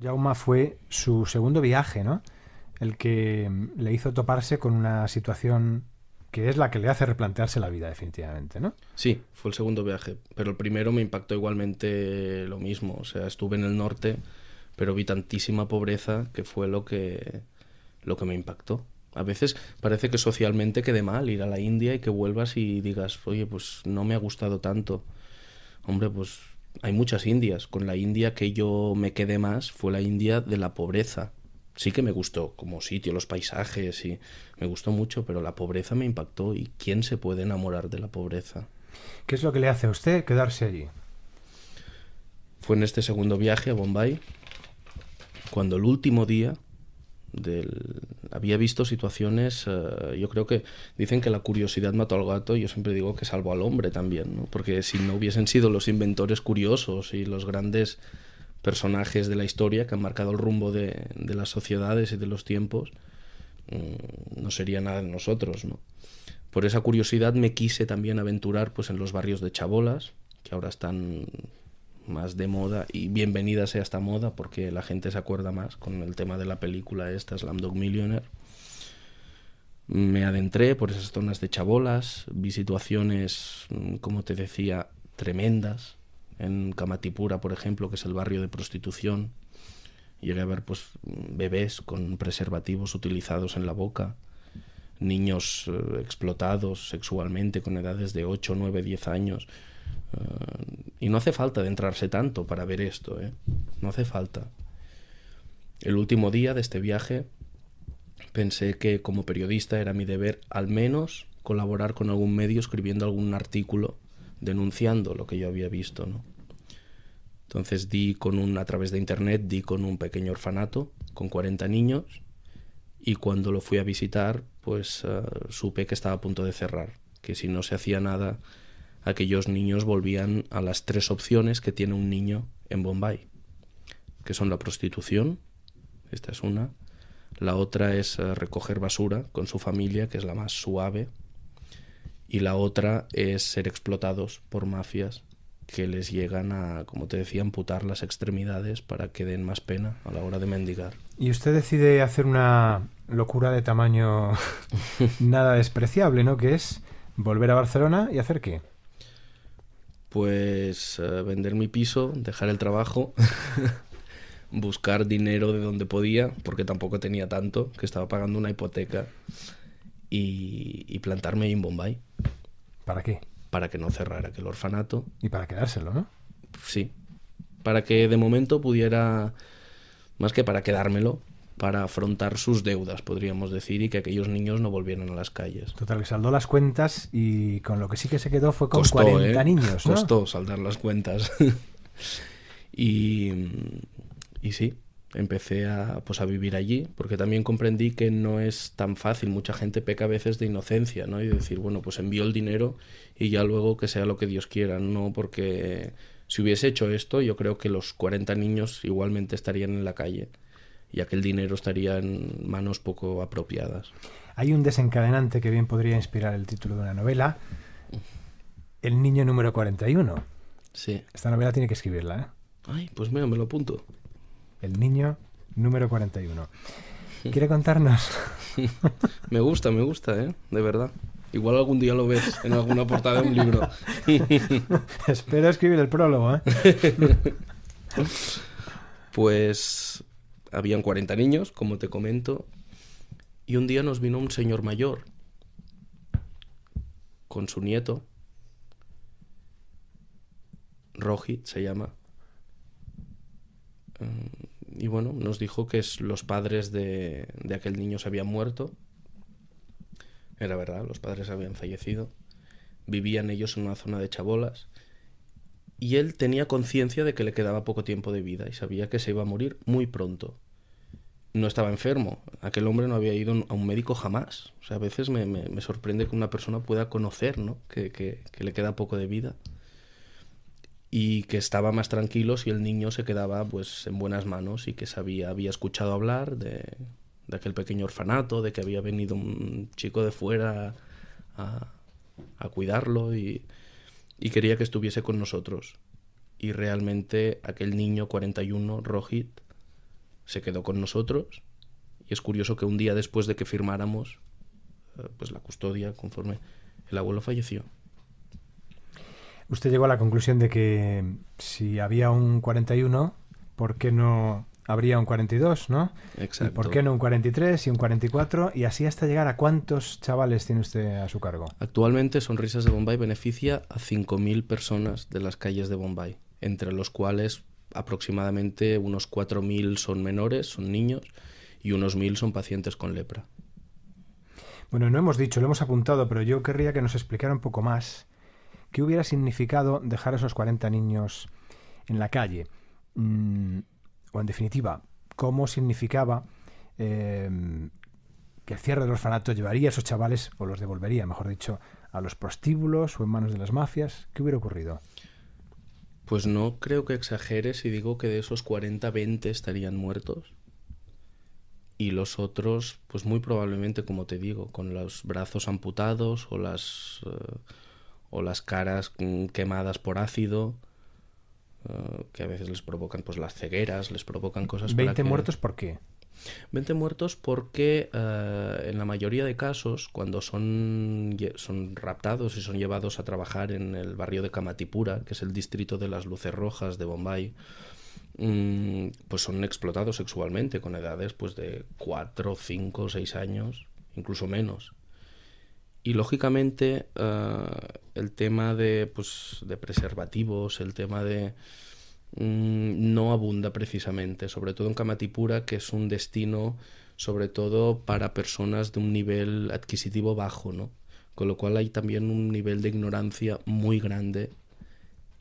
Jauma fue su segundo viaje, ¿no? El que mm, le hizo toparse con una situación que es la que le hace replantearse la vida definitivamente, ¿no? Sí, fue el segundo viaje, pero el primero me impactó igualmente lo mismo, o sea, estuve en el norte, pero vi tantísima pobreza que fue lo que lo que me impactó. A veces parece que socialmente quede mal ir a la India y que vuelvas y digas, "Oye, pues no me ha gustado tanto." Hombre, pues hay muchas Indias. Con la India que yo me quedé más fue la India de la pobreza. Sí que me gustó como sitio, los paisajes y me gustó mucho, pero la pobreza me impactó y quién se puede enamorar de la pobreza. ¿Qué es lo que le hace a usted quedarse allí? Fue en este segundo viaje a Bombay cuando el último día había visto situaciones, eh, yo creo que dicen que la curiosidad mató al gato y yo siempre digo que salvó al hombre también, ¿no? porque si no hubiesen sido los inventores curiosos y los grandes personajes de la historia que han marcado el rumbo de, las sociedades y de los tiempos, mm, no sería nada de nosotros. ¿no? Por esa curiosidad me quise también aventurar pues, en los barrios de chabolas, que ahora están más de moda y bienvenida sea esta moda porque la gente se acuerda más con el tema de la película esta, Slamdog Millionaire. Me adentré por esas zonas de chabolas, vi situaciones, mm, como te decía, tremendas. En camatipura por ejemplo, que es el barrio de prostitución, llegué a ver pues, bebés con preservativos utilizados en la boca, niños eh, explotados sexualmente con edades de 8, 9, 10 años eh, y no hace falta adentrarse tanto para ver esto, ¿eh? No hace falta. El último día de este viaje pensé que como periodista era mi deber al menos colaborar con algún medio escribiendo algún artículo denunciando lo que yo había visto, ¿no? Entonces di con un, a través de internet, di con un pequeño orfanato con 40 niños y cuando lo fui a visitar, pues eh, supe que estaba a punto de cerrar, que si no se hacía nada aquellos niños volvían a las tres opciones que tiene un niño en Bombay, que son la prostitución, esta es una, la otra es eh, recoger basura con su familia, que es la más suave, y la otra es ser explotados por mafias que les llegan a, como te decía, amputar las extremidades para que den más pena a la hora de mendigar. Y usted decide hacer una locura de tamaño nada despreciable, ¿no? Que es volver a Barcelona y hacer qué? Pues eh, vender mi piso, dejar el trabajo, buscar dinero de donde podía, porque tampoco tenía tanto, que estaba pagando una hipoteca, y, y plantarme ahí en Bombay. ¿Para qué? Para que no cerrara aquel orfanato. Y para quedárselo, ¿no? Sí. Para que de momento pudiera, más que para quedármelo, para afrontar sus deudas, podríamos decir, y que aquellos niños no volvieran a las calles. Total, que saldó las cuentas y con lo que sí que se quedó fue con 40 ¿eh? niños. Costó saldar las cuentas. y, y sí, empecé a, pues, a vivir allí, porque también comprendí que no es tan fácil. Mucha gente peca a veces de inocencia, ¿no? Y decir, bueno, pues envío el dinero y ya luego que sea lo que Dios quiera, no porque si hubiese hecho esto, yo creo que los 40 niños igualmente estarían en la calle y aquel dinero estaría en manos poco apropiadas. Hay un desencadenante que bien podría inspirar el título de una novela, El niño número 41. Sí. Esta novela tiene que escribirla, ¿eh? Ay, pues mira, me lo apunto. El niño número 41. ¿Quiere contarnos? me gusta, me gusta, ¿eh? De verdad. Igual algún día lo ves en alguna portada de un libro. Espero escribir el prólogo, ¿eh? pues habían 40 niños, como te comento, y un día nos vino un señor mayor con su nieto, Rohit se llama, eh, y bueno, nos dijo que los padres de, de aquel niño se habían muerto, era verdad, los padres habían fallecido, vivían ellos en una zona de chabolas, y él tenía conciencia de que le quedaba poco tiempo de vida y sabía que se iba a morir muy pronto. No estaba enfermo, aquel hombre no había ido a un médico jamás. O sea, a veces me, sorprende que una persona pueda conocer ¿no? que, que, que le queda poco de vida y que estaba más tranquilo si el niño se quedaba pues en buenas manos y que sabía, había escuchado hablar de, aquel pequeño orfanato, de que había venido un chico de fuera a, a cuidarlo y y quería que estuviese con nosotros. Y realmente aquel niño 41, Rohit, se quedó con nosotros y es curioso que un día después de que firmáramos eh, pues la custodia conforme el abuelo falleció. Usted llegó a la conclusión de que si había un 41, ¿por qué no habría un 42, ¿no? Exacto. por qué no un 43 y un 44? Y así hasta llegar a cuántos chavales tiene usted a su cargo. Actualmente Sonrisas de Bombay beneficia a 5.000 personas de las calles de Bombay, entre los cuales aproximadamente unos 4.000 son menores, son niños, y unos 1.000 son pacientes con lepra. Bueno, no hemos dicho, lo hemos apuntado, pero yo querría que nos explicara un poco más qué hubiera significado dejar a esos 40 niños en la calle. Mm, o en definitiva, cómo significaba eh, que el cierre del orfanato llevaría a esos chavales, o los devolvería, mejor dicho, a los prostíbulos o en manos de las mafias. ¿Qué hubiera ocurrido? Pues no creo que exagere si digo que de esos 40, 20 estarían muertos. Y los otros, pues muy probablemente, como te digo, con los brazos amputados o las, eh, o las caras mm, quemadas por ácido eh, que a veces les provocan pues las cegueras, les provocan cosas. ¿20 muertos por qué? 20 muertos porque eh, en la mayoría de casos, cuando son, son raptados y son llevados a trabajar en el barrio de Kamatipura, que es el distrito de las luces rojas de Bombay, mm, pues son explotados sexualmente con edades pues, de 4, 5, 6 años, incluso menos. Y lógicamente eh, el tema de, pues, de preservativos, el tema de... Mm, no abunda precisamente, sobre todo en Kamatipura, que es un destino sobre todo para personas de un nivel adquisitivo bajo, ¿no? Con lo cual hay también un nivel de ignorancia muy grande.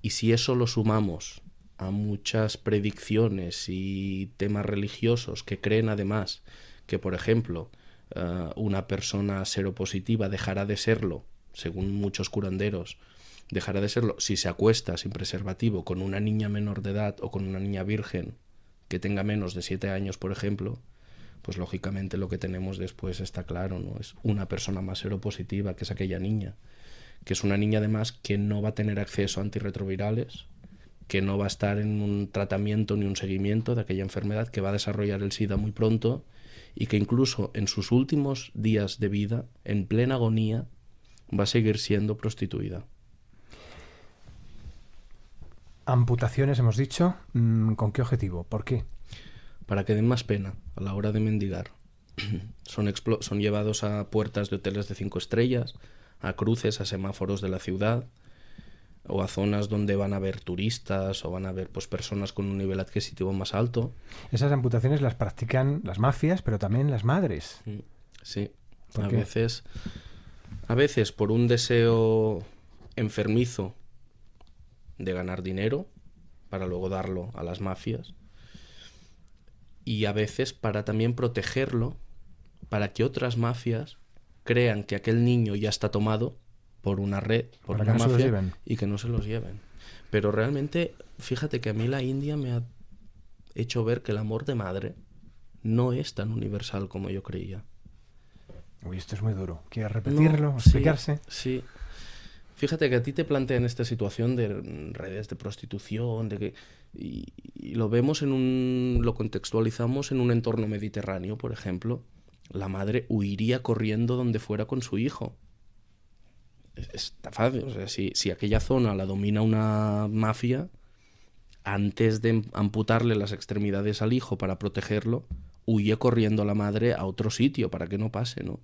Y si eso lo sumamos a muchas predicciones y temas religiosos que creen además que, por ejemplo, eh, una persona seropositiva dejará de serlo, según muchos curanderos, dejará de serlo si se acuesta sin preservativo con una niña menor de edad o con una niña virgen que tenga menos de 7 años, por ejemplo, pues lógicamente lo que tenemos después está claro, ¿no? Es una persona más seropositiva que es aquella niña, que es una niña además que no va a tener acceso a antirretrovirales, que no va a estar en un tratamiento ni un seguimiento de aquella enfermedad, que va a desarrollar el SIDA muy pronto y que incluso en sus últimos días de vida, en plena agonía, va a seguir siendo prostituida. Amputaciones hemos dicho. Mm, ¿Con qué objetivo? ¿Por qué? Para que den más pena a la hora de mendigar. son, son llevados a puertas de hoteles de cinco estrellas, a cruces, a semáforos de la ciudad, o a zonas donde van a haber turistas o van a haber pues, personas con un nivel adquisitivo más alto. Esas amputaciones las practican las mafias, pero también las madres. Mm, sí, a veces a veces por un deseo enfermizo de ganar dinero para luego darlo a las mafias y a veces para también protegerlo para que otras mafias crean que aquel niño ya está tomado por una red, por la una mafia, y que no se los lleven. Pero realmente, fíjate que a mí la India me ha hecho ver que el amor de madre no es tan universal como yo creía. Uy, esto es muy duro. ¿Quieres repetirlo? ¿Explicarse? Sí, sí. Fíjate que a ti te plantean esta situación de redes de prostitución, de que. y, lo vemos en un. lo contextualizamos en un entorno mediterráneo, por ejemplo. La madre huiría corriendo donde fuera con su hijo está fácil. si, aquella zona la domina una mafia, antes de amputarle las extremidades al hijo para protegerlo, huye corriendo la madre a otro sitio para que no pase, ¿no?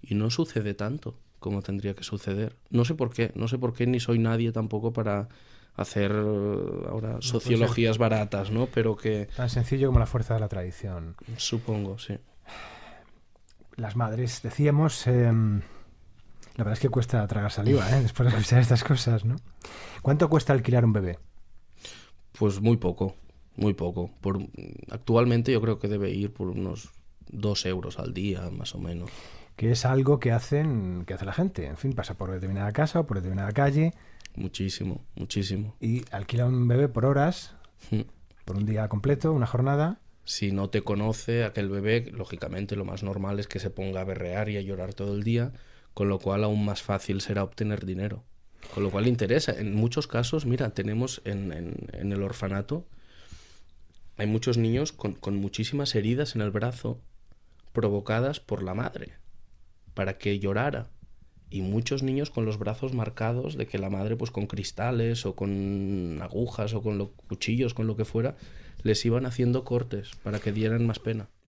Y no sucede tanto como tendría que suceder. No sé por qué, no sé por qué, ni soy nadie tampoco para hacer eh, ahora sociologías baratas, ¿no? Pero que... Tan sencillo como la fuerza de la tradición. Supongo, sí. Las madres, decíamos... Em, la verdad es que cuesta tragar saliva, ¿eh? Después de escuchar estas cosas, ¿no? ¿Cuánto cuesta alquilar un bebé? Pues muy poco, muy poco. Por, actualmente yo creo que debe ir por unos dos euros al día, más o menos. Que es algo que hacen, que hace la gente. En fin, pasa por determinada casa o por determinada calle. Muchísimo, muchísimo. Y alquila un bebé por horas, hmm. por un día completo, una jornada. Si no te conoce aquel bebé, lógicamente lo más normal es que se ponga a berrear y a llorar todo el día con lo cual aún más fácil será obtener dinero. Con lo cual interesa. En muchos casos, mira, tenemos en, el orfanato, hay muchos niños con, muchísimas heridas en el brazo provocadas por la madre, para que llorara. Y muchos niños con los brazos marcados de que la madre, pues con cristales o con agujas o con los cuchillos, con lo que fuera, les iban haciendo cortes para que dieran más pena.